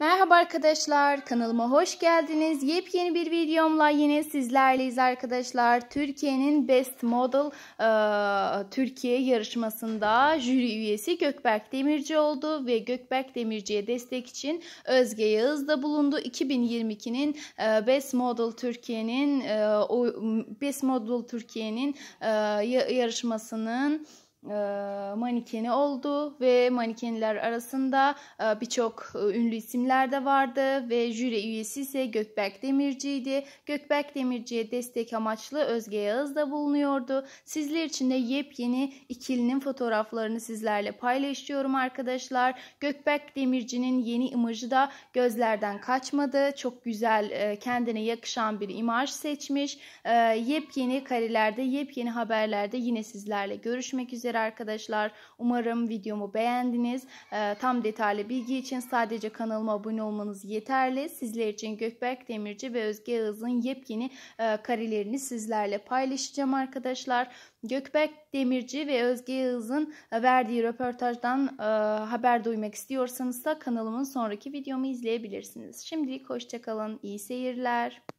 Merhaba arkadaşlar kanalıma hoş geldiniz. Yepyeni bir videomla yine sizlerleyiz arkadaşlar. Türkiye'nin Best Model e, Türkiye yarışmasında jüri üyesi Gökberk Demirci oldu ve Gökberk Demirci'ye destek için Özge Yağız da bulundu. 2022'nin e, Best Model Türkiye'nin e, Best Model Türkiye'nin e, yarışmasının e, manikeni oldu ve manikenler arasında birçok ünlü isimler de vardı ve jüri üyesi ise Gökberk Demirci'ydi. Gökberk Demirci'ye destek amaçlı Özge Yağız da bulunuyordu. Sizler için de yepyeni ikilinin fotoğraflarını sizlerle paylaşıyorum arkadaşlar. Gökberk Demirci'nin yeni imajı da gözlerden kaçmadı. Çok güzel kendine yakışan bir imaj seçmiş. Yepyeni karelerde, yepyeni haberlerde yine sizlerle görüşmek üzere arkadaşlar arkadaşlar. Umarım videomu beğendiniz. Ee, tam detaylı bilgi için sadece kanalıma abone olmanız yeterli. Sizler için Gökberk Demirci ve Özge Yağız'ın yepyeni e, karelerini sizlerle paylaşacağım arkadaşlar. Gökberk Demirci ve Özge Yağız'ın e, verdiği röportajdan e, haber duymak istiyorsanız da kanalımın sonraki videomu izleyebilirsiniz. Şimdilik hoşçakalın, iyi seyirler.